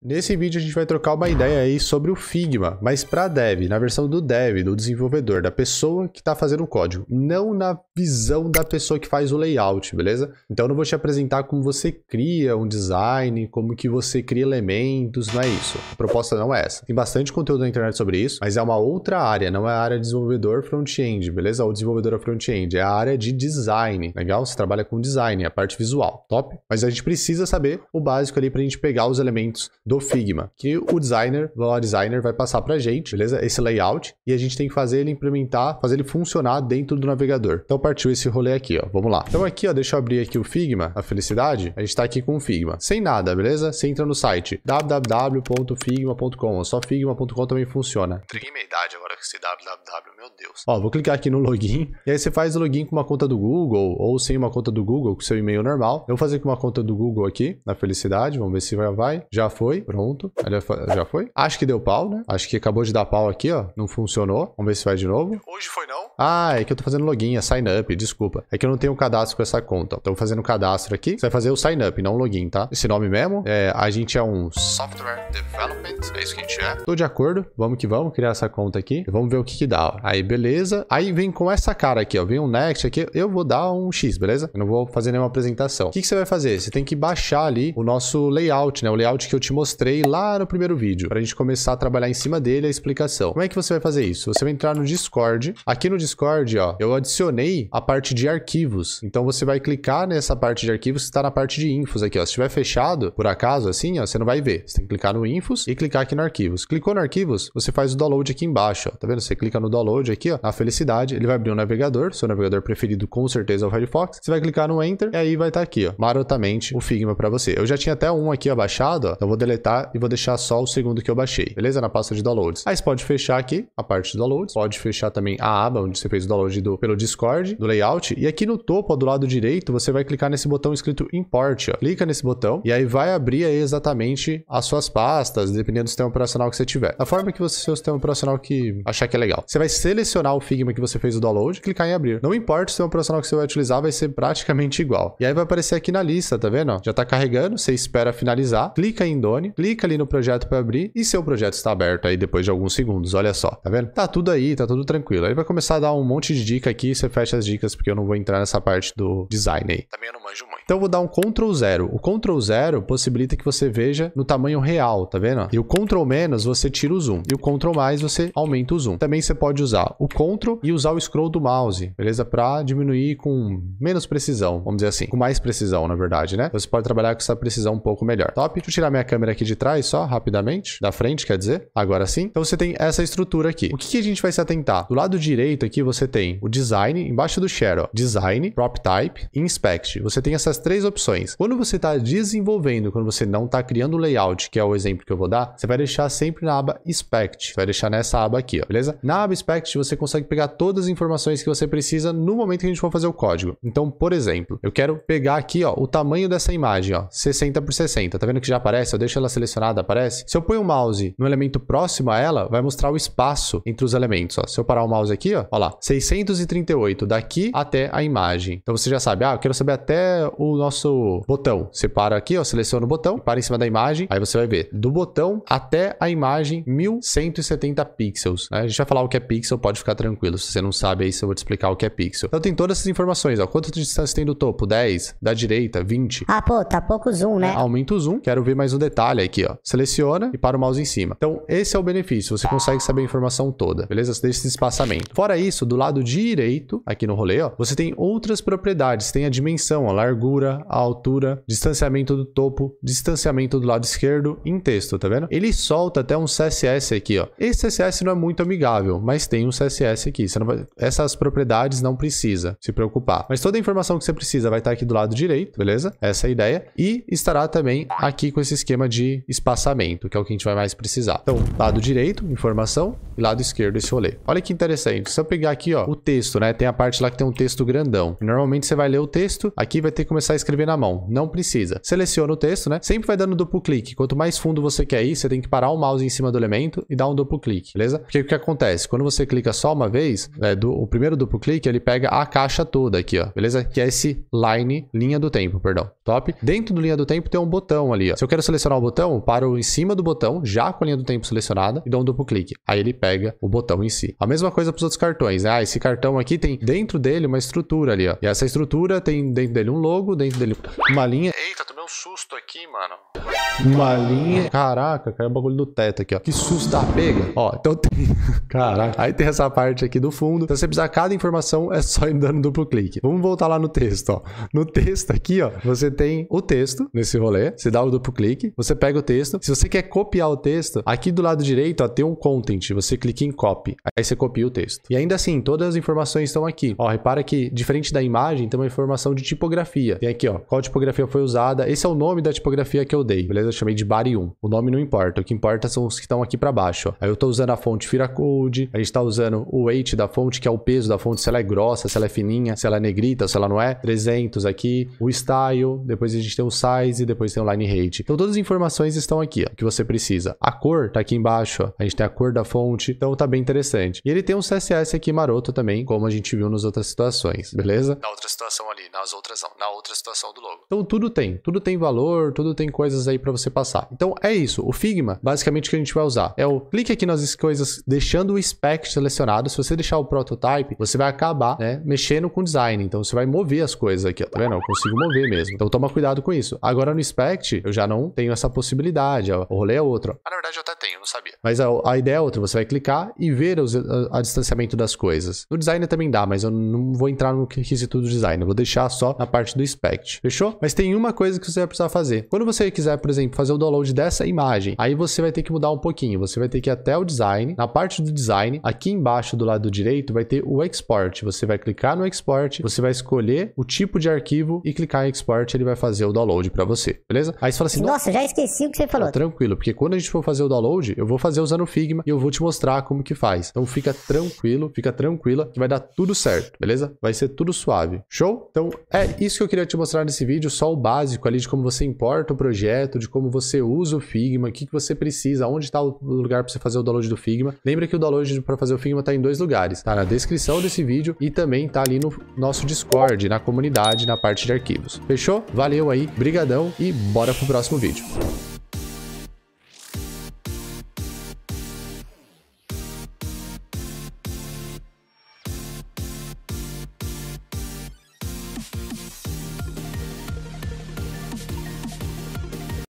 Nesse vídeo a gente vai trocar uma ideia aí sobre o Figma, mas para dev, na versão do dev, do desenvolvedor, da pessoa que está fazendo o código, não na visão da pessoa que faz o layout, beleza? Então eu não vou te apresentar como você cria um design, como que você cria elementos, não é isso. A proposta não é essa. Tem bastante conteúdo na internet sobre isso, mas é uma outra área, não é a área de desenvolvedor front-end, beleza? Ou desenvolvedora front-end, é a área de design, é legal? Você trabalha com design, é a parte visual, top? Mas a gente precisa saber o básico ali para a gente pegar os elementos do Figma, que o designer, o designer vai passar para a gente, beleza? Esse layout e a gente tem que fazer ele implementar, fazer ele funcionar dentro do navegador. Então partiu esse rolê aqui, ó. Vamos lá. Então aqui, ó, deixa eu abrir aqui o Figma, a felicidade. A gente tá aqui com o Figma, sem nada, beleza? Você entra no site www.figma.com, só figma.com também funciona. Entreguei minha idade agora com esse www, meu Deus. Ó, vou clicar aqui no login e aí você faz o login com uma conta do Google ou sem uma conta do Google, com seu e-mail normal. Eu vou fazer com uma conta do Google aqui, na felicidade, vamos ver se vai, vai. Já foi foi. Pronto. já foi? Acho que deu pau, né? Acho que acabou de dar pau aqui, ó. Não funcionou. Vamos ver se vai de novo. Hoje foi não? Ah, é que eu tô fazendo login, é sign up, desculpa. É que eu não tenho cadastro com essa conta. Então, fazendo cadastro aqui. Você vai fazer o sign up, não o login, tá? Esse nome mesmo. É, a gente é um software development. É isso que a gente é. Tô de acordo. Vamos que vamos criar essa conta aqui. Vamos ver o que que dá. Ó. Aí, beleza. Aí vem com essa cara aqui, ó. Vem um next aqui. Eu vou dar um X, beleza? Eu não vou fazer nenhuma apresentação. O que, que você vai fazer? Você tem que baixar ali o nosso layout, né? O layout que eu te mostrei mostrei lá no primeiro vídeo, para a gente começar a trabalhar em cima dele a explicação. Como é que você vai fazer isso? Você vai entrar no Discord. Aqui no Discord, ó, eu adicionei a parte de arquivos. Então você vai clicar nessa parte de arquivos que está na parte de infos aqui, ó. Se estiver fechado, por acaso, assim, ó, você não vai ver. Você tem que clicar no infos e clicar aqui no arquivos. Clicou no arquivos, você faz o download aqui embaixo, ó. Tá vendo? Você clica no download aqui, ó, na felicidade, ele vai abrir um navegador, seu navegador preferido com certeza é o Firefox. Você vai clicar no enter e aí vai estar tá aqui, ó, marotamente o Figma para você. Eu já tinha até um aqui abaixado, ó. Então eu vou deletar deletar e vou deixar só o segundo que eu baixei, beleza? Na pasta de downloads. Aí você pode fechar aqui a parte de downloads, pode fechar também a aba onde você fez o download do, pelo Discord, do layout, e aqui no topo, do lado direito, você vai clicar nesse botão escrito import, ó. clica nesse botão e aí vai abrir aí exatamente as suas pastas, dependendo do sistema operacional que você tiver. Da forma que você, seu sistema operacional que achar que é legal. Você vai selecionar o Figma que você fez o download, clicar em abrir. Não importa o sistema operacional que você vai utilizar, vai ser praticamente igual. E aí vai aparecer aqui na lista, tá vendo? Já tá carregando, você espera finalizar, clica em Done, clica ali no projeto para abrir e seu projeto está aberto aí depois de alguns segundos, olha só, tá vendo? Tá tudo aí, tá tudo tranquilo. Aí vai começar a dar um monte de dica aqui, você fecha as dicas porque eu não vou entrar nessa parte do design aí. Também eu não manjo muito. Então eu vou dar um Ctrl zero. O Ctrl zero possibilita que você veja no tamanho real, tá vendo? E o Ctrl menos você tira o zoom e o Ctrl mais você aumenta o zoom. Também você pode usar o Ctrl e usar o scroll do mouse, beleza? Para diminuir com menos precisão, vamos dizer assim, com mais precisão, na verdade, né? Você pode trabalhar com essa precisão um pouco melhor. Top? Deixa eu tirar minha câmera aqui aqui de trás só, rapidamente. Da frente, quer dizer. Agora sim. Então você tem essa estrutura aqui. O que, que a gente vai se atentar? Do lado direito aqui você tem o design, embaixo do share, ó. Design, prop type inspect. Você tem essas três opções. Quando você está desenvolvendo, quando você não está criando o layout, que é o exemplo que eu vou dar, você vai deixar sempre na aba inspect. Você vai deixar nessa aba aqui, ó, beleza? Na aba inspect você consegue pegar todas as informações que você precisa no momento que a gente for fazer o código. Então, por exemplo, eu quero pegar aqui, ó, o tamanho dessa imagem, ó, 60 por 60. Tá vendo que já aparece? Eu deixo ela selecionada aparece, se eu ponho o mouse no elemento próximo a ela, vai mostrar o espaço entre os elementos. Ó. Se eu parar o mouse aqui, ó, ó lá, 638 daqui até a imagem. Então você já sabe, ah, eu quero saber até o nosso botão. Você para aqui, ó, seleciona o botão, para em cima da imagem, aí você vai ver do botão até a imagem 1170 pixels. Né? A gente vai falar o que é pixel, pode ficar tranquilo. Se você não sabe aí, eu vou te explicar o que é pixel. Então tem todas essas informações, ó. Quanto de distância tem do topo? 10, da direita, 20. Ah, pô, tá pouco zoom, né? É, aumenta o zoom, quero ver mais um detalhe aqui, ó. Seleciona e para o mouse em cima. Então, esse é o benefício. Você consegue saber a informação toda, beleza? Você deixa esse espaçamento. Fora isso, do lado direito, aqui no rolê, ó, você tem outras propriedades. Tem a dimensão, a largura, a altura, distanciamento do topo, distanciamento do lado esquerdo em texto, tá vendo? Ele solta até um CSS aqui, ó. Esse CSS não é muito amigável, mas tem um CSS aqui. Vai... Essas propriedades não precisa se preocupar. Mas toda a informação que você precisa vai estar aqui do lado direito, beleza? Essa é a ideia. E estará também aqui com esse esquema de de espaçamento, que é o que a gente vai mais precisar. Então, lado direito, informação, e lado esquerdo esse rolê. Olha que interessante. Se eu pegar aqui, ó, o texto, né? Tem a parte lá que tem um texto grandão. Normalmente você vai ler o texto, aqui vai ter que começar a escrever na mão. Não precisa. Seleciona o texto, né? Sempre vai dando duplo clique. Quanto mais fundo você quer ir, você tem que parar o mouse em cima do elemento e dar um duplo clique, beleza? Porque o que acontece? Quando você clica só uma vez, é, do, o primeiro duplo clique, ele pega a caixa toda aqui, ó, beleza? Que é esse line, linha do tempo, perdão, top. Dentro do linha do tempo tem um botão ali, ó. Se eu quero selecionar o botão, paro em cima do botão, já com a linha do tempo selecionada e dou um duplo clique. Aí ele pega pega o botão em si. A mesma coisa para os outros cartões. Né? Ah, esse cartão aqui tem dentro dele uma estrutura ali, ó. E essa estrutura tem dentro dele um logo, dentro dele uma linha. Eita, tomei um susto aqui, mano. Uma linha. Caraca, caiu o bagulho do teto aqui, ó. Que susto da pega. Ó, então tem. Caraca. Aí tem essa parte aqui do fundo. Então, se você precisar cada informação, é só ir dando duplo clique. Vamos voltar lá no texto, ó. No texto aqui, ó, você tem o texto nesse rolê. Você dá o duplo clique, você pega o texto. Se você quer copiar o texto, aqui do lado direito, ó, tem um content. Você clica em copy. Aí você copia o texto. E ainda assim, todas as informações estão aqui. Ó, repara que diferente da imagem, tem uma informação de tipografia. Tem aqui, ó, qual tipografia foi usada. Esse é o nome da tipografia que eu dei, beleza? Eu chamei de Bari 1. O nome não importa. O que importa são os que estão aqui para baixo, ó. Aí eu tô usando a fonte Firacode, a gente tá usando o weight da fonte, que é o peso da fonte, se ela é grossa, se ela é fininha, se ela é negrita, se ela não é. 300 aqui, o style, depois a gente tem o size, depois tem o line height. Então todas as informações estão aqui, ó, que você precisa. A cor tá aqui embaixo, ó. A gente tem a cor da fonte, então tá bem interessante. E ele tem um CSS aqui maroto também, como a gente viu nas outras situações, beleza? Na outra situação ali, nas outras não, na outra situação do logo. Então tudo tem, tudo tem valor, tudo tem coisas aí para você passar. Então é isso, o Figma, basicamente o que a gente vai usar é o clique aqui nas coisas, deixando o spec selecionado. Se você deixar o prototype, você vai acabar, né, mexendo com o design. Então você vai mover as coisas aqui, ó, tá vendo? Eu consigo mover mesmo. Então toma cuidado com isso. Agora no spec, eu já não tenho essa possibilidade, ó. o rolê é outro. Ah, na verdade eu até tenho, não sabia. Mas a, a ideia é outra, você vai clicar clicar e ver os, a, a, distanciamento das coisas. No design também dá, mas eu não vou entrar no quesito do design, eu vou deixar só na parte do spect. Fechou? Mas tem uma coisa que você vai precisar fazer. Quando você quiser, por exemplo, fazer o download dessa imagem, aí você vai ter que mudar um pouquinho. Você vai ter que ir até o design. Na parte do design, aqui embaixo do lado direito, vai ter o export. Você vai clicar no export, você vai escolher o tipo de arquivo e clicar em export, ele vai fazer o download para você, beleza? Aí você fala assim: Nossa, já esqueci o que você falou. Tá tranquilo, porque quando a gente for fazer o download, eu vou fazer usando o Figma e eu vou te mostrar mostrar como que faz. Então fica tranquilo, fica tranquila que vai dar tudo certo, beleza? Vai ser tudo suave. Show? Então é isso que eu queria te mostrar nesse vídeo, só o básico ali de como você importa o projeto, de como você usa o Figma, o que, que você precisa, onde está o lugar para você fazer o download do Figma. Lembra que o download para fazer o Figma está em dois lugares, tá na descrição desse vídeo e também está ali no nosso Discord, na comunidade, na parte de arquivos. Fechou? Valeu aí, brigadão e bora pro próximo vídeo.